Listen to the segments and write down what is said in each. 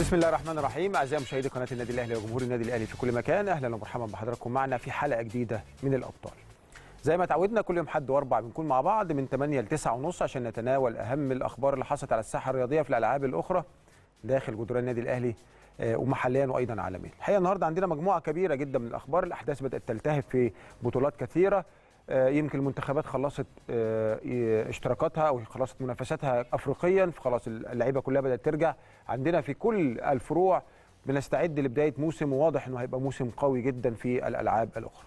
بسم الله الرحمن الرحيم اعزائي مشاهدي قناه النادي الاهلي وجمهور النادي الاهلي في كل مكان اهلا ومرحبا بحضراتكم معنا في حلقه جديده من الابطال زي ما تعودنا كل يوم حد واربع بنكون مع بعض من 8 ل 9 ونص عشان نتناول اهم الاخبار اللي حصلت على الساحه الرياضيه في الالعاب الاخرى داخل جدران النادي الاهلي آه، ومحليا وايضا عالميا الحقيقه النهارده عندنا مجموعه كبيره جدا من الاخبار الاحداث بدات تلتهب في بطولات كثيره آه، يمكن المنتخبات خلصت آه، اشتراكاتها او خلصت منافساتها افريقيا فخلاص اللعيبه كلها بدات ترجع عندنا في كل الفروع بنستعد لبدايه موسم وواضح انه هيبقى موسم قوي جدا في الالعاب الاخرى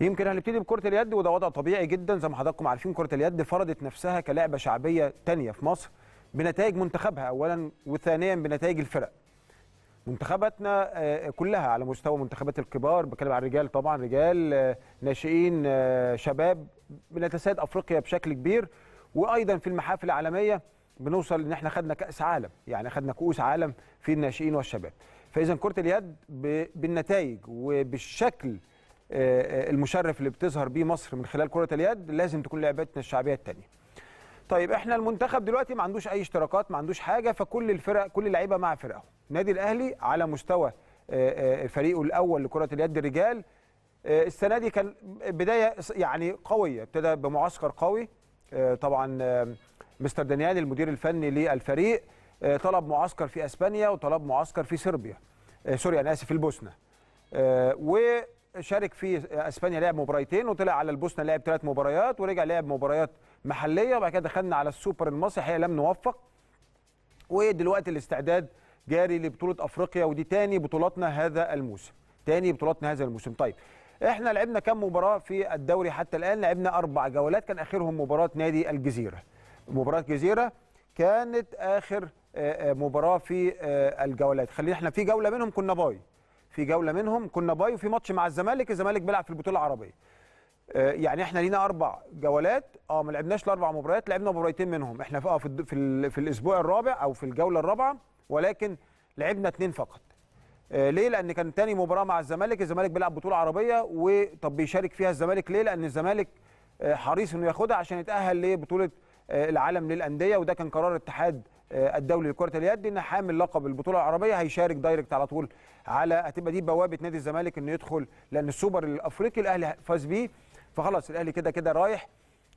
يمكن هنبتدي بكره اليد وده وضع طبيعي جدا زي ما حضراتكم عارفين كره اليد فرضت نفسها كلعبه شعبيه ثانيه في مصر بنتائج منتخبها اولا وثانيا بنتائج الفرق منتخباتنا آه، آه، كلها على مستوى منتخبات الكبار بتكلم عن الرجال طبعا رجال آه، ناشئين شباب بنتسيد افريقيا بشكل كبير وايضا في المحافل العالميه بنوصل ان احنا خدنا كاس عالم يعني خدنا كؤوس عالم في الناشئين والشباب فاذا كره اليد بالنتائج وبالشكل المشرف اللي بتظهر بيه مصر من خلال كره اليد لازم تكون لعبتنا الشعبيه الثانيه طيب احنا المنتخب دلوقتي ما عندوش اي اشتراكات ما عندوش حاجه فكل الفرق كل اللعيبه مع فرقهم النادي الاهلي على مستوى آه، آه، فريقه الاول لكره اليد الرجال آه، السنه دي كان بدايه يعني قويه ابتدى بمعسكر قوي طبعا مستر دانيال المدير الفني للفريق طلب معسكر في اسبانيا وطلب معسكر في صربيا سوريا انا يعني اسف في البوسنه و شارك في اسبانيا لعب مباريتين وطلع على البوسنه لعب ثلاث مباريات ورجع لعب مباريات محليه وبعد كده دخلنا على السوبر المصري هي لم نوفق ودلوقتي الاستعداد جاري لبطوله افريقيا ودي تاني بطولاتنا هذا الموسم تاني بطولاتنا هذا الموسم طيب احنا لعبنا كم مباراه في الدوري حتى الان لعبنا اربع جولات كان اخرهم مباراه نادي الجزيره مباراه الجزيره كانت اخر آه، آه، مباراه في آه، الجولات خلينا احنا في جوله منهم كنا باي في جوله منهم كنا باي وفي ماتش مع الزمالك الزمالك بيلعب في البطوله العربيه آه، يعني احنا لينا اربع جولات اه ما لعبناش الاربع مباريات لعبنا مباريتين منهم احنا في آه، في, في, في الاسبوع الرابع او في الجوله الرابعه ولكن لعبنا اثنين فقط آه، ليه لان كان تاني مباراه مع الزمالك الزمالك بيلعب بطوله عربيه وطب بيشارك فيها الزمالك ليه لان الزمالك حريص انه ياخدها عشان يتاهل لبطوله آه، العالم للانديه وده كان قرار الاتحاد آه، الدولي لكره اليد ان حامل لقب البطوله العربيه هيشارك دايركت على طول على هتبقى دي بوابه نادي الزمالك انه يدخل لان السوبر الافريقي الاهلي فاز بيه فخلاص الاهلي كده كده رايح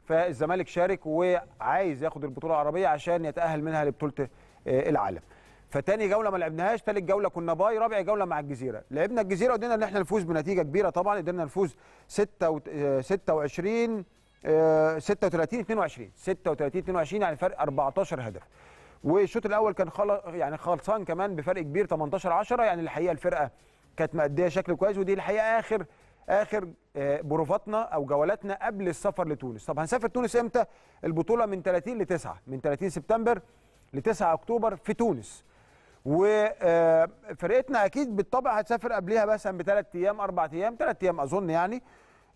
فالزمالك شارك وعايز ياخد البطوله العربيه عشان يتاهل منها لبطوله آه، العالم فتاني جوله ما لعبناهاش تالت جوله كنا باي رابع جوله مع الجزيره لعبنا الجزيره قدرنا ان احنا نفوز بنتيجه كبيره طبعا قدرنا نفوز 26 36 22 36 22 يعني فرق 14 هدف والشوط الاول كان يعني خلصان كمان بفرق كبير 18 10 يعني الحقيقه الفرقه كانت مأديه شكل كويس ودي الحقيقه اخر اخر آه، بروفاتنا او جولاتنا قبل السفر لتونس طب هنسافر تونس امتى البطوله من 30 ل 9 من 30 سبتمبر ل 9 اكتوبر في تونس وفرقتنا آه، اكيد بالطبع هتسافر قبلها مثلا بثلاث ايام اربع ايام ثلاث ايام اظن يعني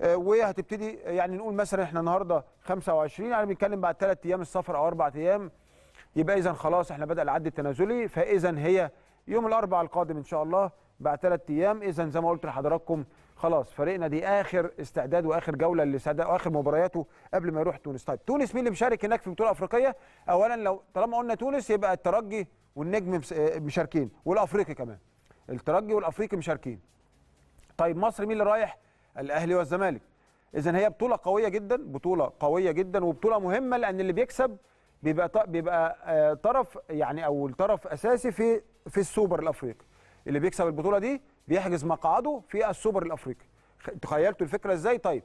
آه، وهتبتدي آه، يعني نقول مثلا احنا النهارده 25 يعني بنتكلم بعد ثلاث ايام السفر او اربع ايام يبقى اذا خلاص احنا بدا العد التنازلي فاذا هي يوم الاربعاء القادم ان شاء الله بعد ثلاث ايام اذا زي ما قلت لحضراتكم خلاص فريقنا دي اخر استعداد واخر جوله اللي واخر مبارياته قبل ما يروح تونس طيب تونس مين اللي مشارك هناك في البطوله الافريقيه اولا لو طالما قلنا تونس يبقى الترجي والنجم آه، مشاركين والافريقي كمان الترجي والافريقي مشاركين طيب مصر مين اللي رايح الاهلي والزمالك اذا هي بطوله قويه جدا بطوله قويه جدا وبطوله مهمه لان اللي بيكسب بيبقى بيبقى آه، طرف يعني او الطرف اساسي في في السوبر الافريقي اللي بيكسب البطوله دي بيحجز مقعده في السوبر الافريقي تخيلتوا الفكره ازاي طيب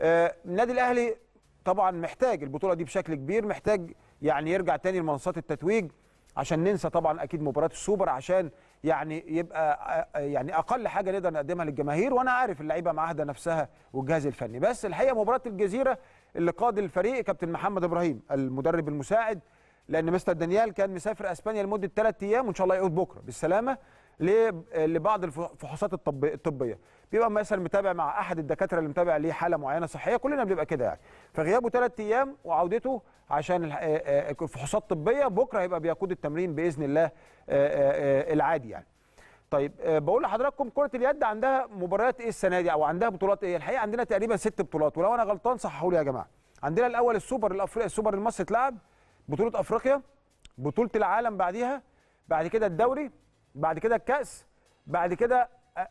آه، النادي الاهلي طبعا محتاج البطوله دي بشكل كبير محتاج يعني يرجع تاني لمنصات التتويج عشان ننسى طبعا اكيد مباراه السوبر عشان يعني يبقى آه، آه، يعني اقل حاجه نقدر نقدمها للجماهير وانا عارف اللعيبه معاهده نفسها والجهاز الفني بس الحقيقه مباراه الجزيره اللي قاد الفريق كابتن محمد ابراهيم المدرب المساعد لان مستر دانيال كان مسافر اسبانيا لمده ثلاث ايام وان شاء الله يعود بكره بالسلامه لبعض الفحوصات الطبيه بيبقى مثلا متابع مع احد الدكاتره اللي متابع ليه حاله معينه صحيه كلنا بنبقى كده يعني فغيابه ثلاث ايام وعودته عشان الفحوصات الطبيه بكره هيبقى بيقود التمرين باذن الله العادي يعني طيب بقول لحضراتكم كره اليد عندها مباريات ايه السنه دي او عندها بطولات ايه الحقيقه عندنا تقريبا ست بطولات ولو انا غلطان صححوا لي يا جماعه عندنا الاول السوبر الافريقي السوبر المصري اتلعب بطوله افريقيا بطوله العالم بعديها بعد كده الدوري بعد كده الكاس بعد كده آه،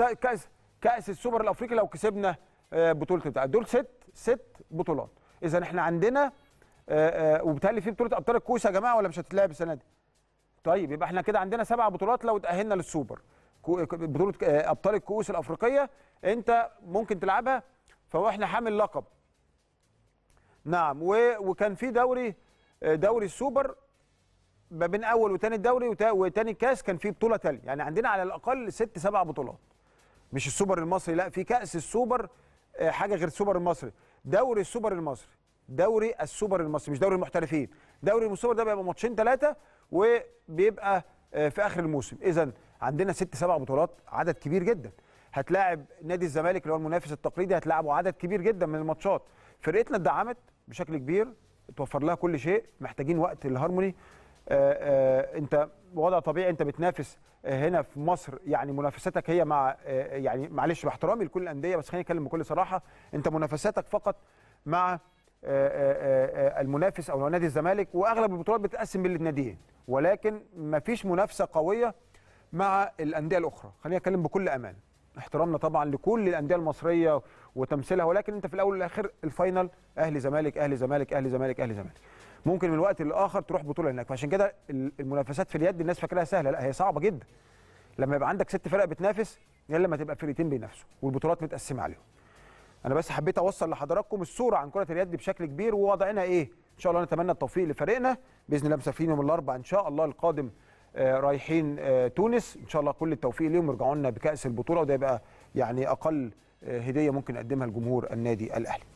آه، كاس كاس السوبر الافريقي لو كسبنا آه، بطوله بتاع دول ست ست بطولات اذا احنا عندنا وبالتالي في بطوله ابطال الكوس يا جماعه ولا مش هتتلعب السنه دي طيب يبقى احنا كده عندنا سبع بطولات لو اتاهلنا للسوبر بطوله ابطال الكؤوس الافريقيه انت ممكن تلعبها فاحنا حامل لقب نعم وكان في دوري دوري السوبر ما بين اول وتاني الدوري وتاني الكاس كان في بطوله تاليه يعني عندنا على الاقل ست سبع بطولات مش السوبر المصري لا في كاس السوبر آه، حاجه غير السوبر المصري دوري السوبر المصري دوري السوبر المصري مش دوري المحترفين دوري السوبر ده بيبقى ماتشين ثلاثه وبيبقى آه، في اخر الموسم اذا عندنا ست سبع بطولات عدد كبير جدا هتلاعب نادي الزمالك اللي هو المنافس التقليدي هتلاعبه عدد كبير جدا من الماتشات فرقتنا اتدعمت بشكل كبير اتوفر لها كل شيء محتاجين وقت الهارموني آه، آه، انت وضع طبيعي انت بتنافس آه، هنا في مصر يعني منافستك هي مع يعني معلش باحترامي لكل الانديه بس خليني اتكلم بكل صراحه انت منافستك فقط مع المنافس او نادي الزمالك واغلب البطولات بتتقسم بين الناديين ولكن ما فيش منافسه قويه مع الانديه الاخرى خليني اتكلم بكل امان احترامنا طبعا لكل الانديه المصريه وتمثيلها ولكن انت في الاول والاخر الفاينل اهلي زمالك اهلي زمالك اهلي زمالك اهلي زمالك ممكن من وقت للاخر تروح بطوله هناك فعشان كده المنافسات في اليد الناس فاكراها سهله لا هي صعبه جدا لما يبقى عندك ست فرق بتنافس غير لما تبقى فرقتين بينافسوا والبطولات متقسمه عليهم انا بس حبيت اوصل لحضراتكم الصوره عن كره اليد بشكل كبير ووضعنا ايه ان شاء الله نتمنى التوفيق لفريقنا باذن الله مسافرين يوم الاربعاء ان شاء الله القادم آه رايحين آه تونس ان شاء الله كل التوفيق ليهم يرجعوا لنا بكاس البطوله وده يبقى يعني اقل آه هديه ممكن اقدمها لجمهور النادي الاهلي